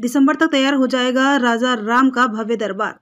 दिसंबर तक तैयार हो जाएगा राजा राम का भव्य दरबार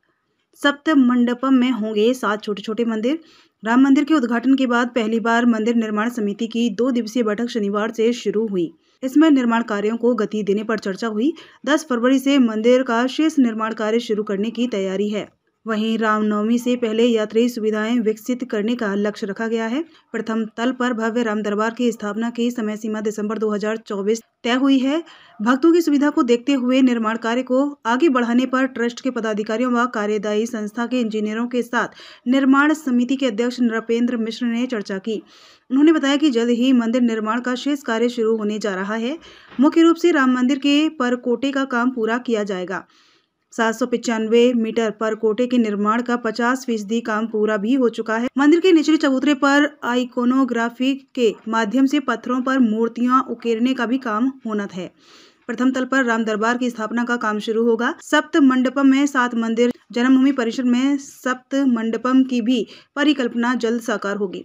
सप्त मंडपम में होंगे सात छोटे छोटे मंदिर राम मंदिर के उद्घाटन के बाद पहली बार मंदिर निर्माण समिति की दो दिवसीय बैठक शनिवार से शुरू हुई इसमें निर्माण कार्यों को गति देने पर चर्चा हुई 10 फरवरी से मंदिर का शेष निर्माण कार्य शुरू करने की तैयारी है वहीं रामनवमी से पहले यात्री सुविधाएं विकसित करने का लक्ष्य रखा गया है प्रथम तल पर भव्य राम दरबार की स्थापना की समय सीमा दिसंबर 2024 तय हुई है भक्तों की सुविधा को देखते हुए निर्माण कार्य को आगे बढ़ाने पर ट्रस्ट के पदाधिकारियों व कार्यदायी संस्था के इंजीनियरों के साथ निर्माण समिति के अध्यक्ष नृपेंद्र मिश्र ने चर्चा की उन्होंने बताया कि जल्द ही मंदिर निर्माण का शेष कार्य शुरू होने जा रहा है मुख्य रूप से राम मंदिर के परकोटे का काम पूरा किया जाएगा सात सौ पिचानवे मीटर पर कोटे के निर्माण का पचास फीसदी काम पूरा भी हो चुका है मंदिर के निचले चबूतरे पर आइकोनोग्राफी के माध्यम से पत्थरों पर मूर्तियां उकेरने का भी काम होना है प्रथम तल पर राम दरबार की स्थापना का काम शुरू होगा सप्त मंडपम में सात मंदिर जन्मभूमि परिसर में सप्त मंडपम की भी परिकल्पना जल्द साकार होगी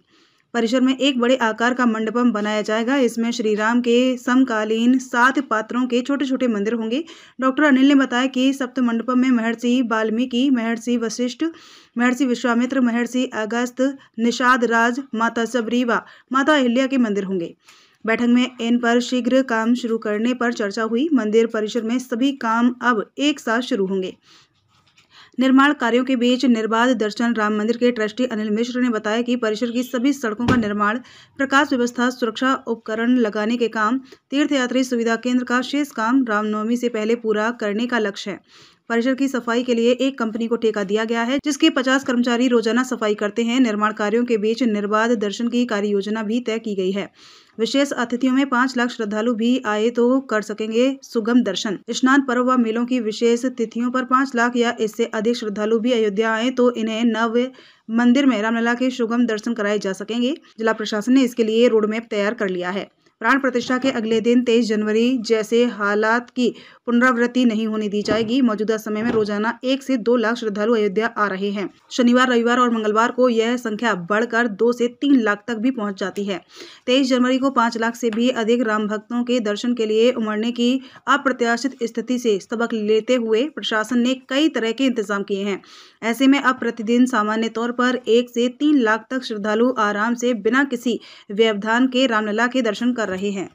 परिसर में एक बड़े आकार का मंडपम बनाया जाएगा इसमें श्री राम के समकालीन सात पात्रों के छोटे छोटे मंदिर होंगे डॉक्टर अनिल ने बताया कि सप्त मंडपम में महर्षि वाल्मीकि महर्षि वशिष्ठ महर्षि विश्वामित्र महर्षि अगस्त निषाद राज माता सबरीवा माता अहिल्या के मंदिर होंगे बैठक में इन पर शीघ्र काम शुरू करने पर चर्चा हुई मंदिर परिसर में सभी काम अब एक साथ शुरू होंगे निर्माण कार्यों के बीच निर्बाध दर्शन राम मंदिर के ट्रस्टी अनिल मिश्र ने बताया कि परिसर की सभी सड़कों का निर्माण प्रकाश व्यवस्था सुरक्षा उपकरण लगाने के काम तीर्थयात्री सुविधा केंद्र का शेष काम रामनवमी से पहले पूरा करने का लक्ष्य है परिसर की सफाई के लिए एक कंपनी को ठेका दिया गया है जिसके पचास कर्मचारी रोजाना सफाई करते हैं निर्माण कार्यों के बीच निर्बाध दर्शन की कार्य योजना भी तय की गई है विशेष अतिथियों में पाँच लाख श्रद्धालु भी आए तो कर सकेंगे सुगम दर्शन स्नान पर्व व मेलों की विशेष तिथियों पर पाँच लाख या इससे अधिक श्रद्धालु भी अयोध्या आए तो इन्हें नव मंदिर में रामलला के सुगम दर्शन कराए जा सकेंगे जिला प्रशासन ने इसके लिए रोडमैप तैयार कर लिया है प्राण प्रतिष्ठा के अगले दिन तेईस जनवरी जैसे हालात की पुनरावृत्ति नहीं होने दी जाएगी मौजूदा समय में रोजाना एक से दो लाख श्रद्धालु अयोध्या आ रहे हैं शनिवार रविवार और मंगलवार को यह संख्या बढ़कर दो से तीन लाख तक भी पहुंच जाती है तेईस जनवरी को पाँच लाख से भी अधिक राम भक्तों के दर्शन के लिए उमड़ने की अप्रत्याशित स्थिति से सबक लेते हुए प्रशासन ने कई तरह के इंतजाम किए हैं ऐसे में अब प्रतिदिन सामान्य तौर पर एक से तीन लाख तक श्रद्धालु आराम से बिना किसी व्यवधान के रामलला के दर्शन कर रहे हैं